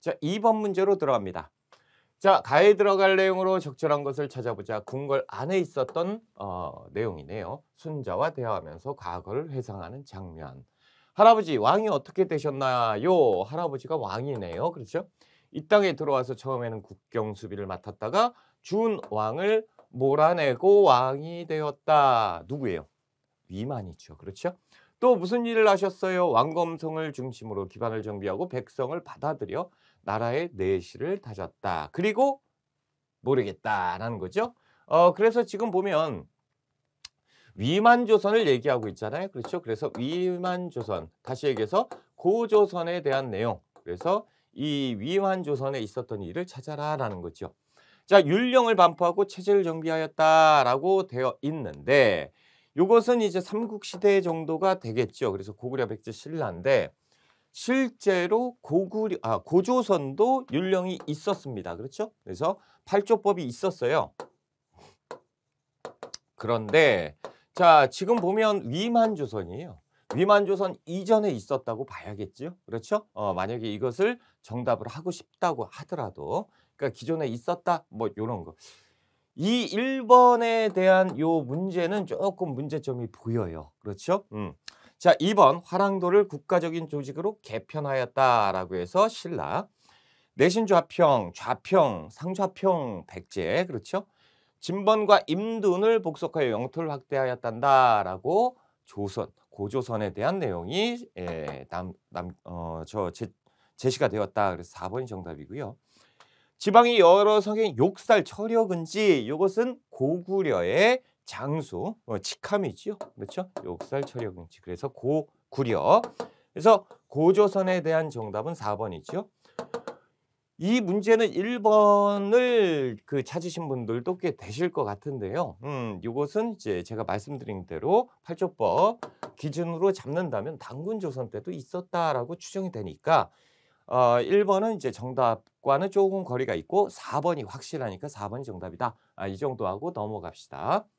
자, 2번 문제로 들어갑니다. 자, 가에 들어갈 내용으로 적절한 것을 찾아보자. 궁궐 안에 있었던 어, 내용이네요. 순자와 대화하면서 과거를 회상하는 장면. 할아버지, 왕이 어떻게 되셨나요? 할아버지가 왕이네요. 그렇죠? 이 땅에 들어와서 처음에는 국경 수비를 맡았다가 준 왕을 몰아내고 왕이 되었다. 누구예요? 위만이죠. 그렇죠? 또 무슨 일을 하셨어요? 왕검성을 중심으로 기반을 정비하고 백성을 받아들여 나라의 내실을 다졌다. 그리고 모르겠다라는 거죠. 어, 그래서 지금 보면 위만조선을 얘기하고 있잖아요. 그렇죠? 그래서 위만조선, 다시 얘기해서 고조선에 대한 내용. 그래서 이 위만조선에 있었던 일을 찾아라라는 거죠. 자, 율령을 반포하고 체제를 정비하였다라고 되어 있는데 요것은 이제 삼국시대 정도가 되겠죠. 그래서 고구려 백제 신라인데 실제로 고구려 아 고조선도 율령이 있었습니다. 그렇죠? 그래서 팔조법이 있었어요. 그런데 자 지금 보면 위만조선이에요. 위만조선 이전에 있었다고 봐야겠죠 그렇죠? 어, 만약에 이것을 정답을 하고 싶다고 하더라도 그러니까 기존에 있었다 뭐 이런 거. 이 1번에 대한 요 문제는 조금 문제점이 보여요. 그렇죠? 음. 자, 2번 화랑도를 국가적인 조직으로 개편하였다라고 해서 신라 내신 좌평, 좌평, 상좌평, 백제 그렇죠? 진번과 임둔을 복속하여 영토를 확대하였단다라고 조선, 고조선에 대한 내용이 예, 남, 남, 어, 저 제, 제시가 되었다. 그래서 4번이 정답이고요. 지방이 여러 성의 욕살 철역은지 이것은 고구려의 장수 어, 직함이지요. 그렇죠? 욕살 철역은지 그래서 고구려. 그래서 고조선에 대한 정답은 4번이죠이 문제는 1번을 그 찾으신 분들도 꽤 되실 것 같은데요. 음, 이것은 이제 제가 말씀드린 대로 8조법 기준으로 잡는다면 당군 조선 때도 있었다라고 추정이 되니까 어, 1번은 이제 정답과는 조금 거리가 있고 4번이 확실하니까 4번이 정답이다. 아, 이 정도 하고 넘어갑시다.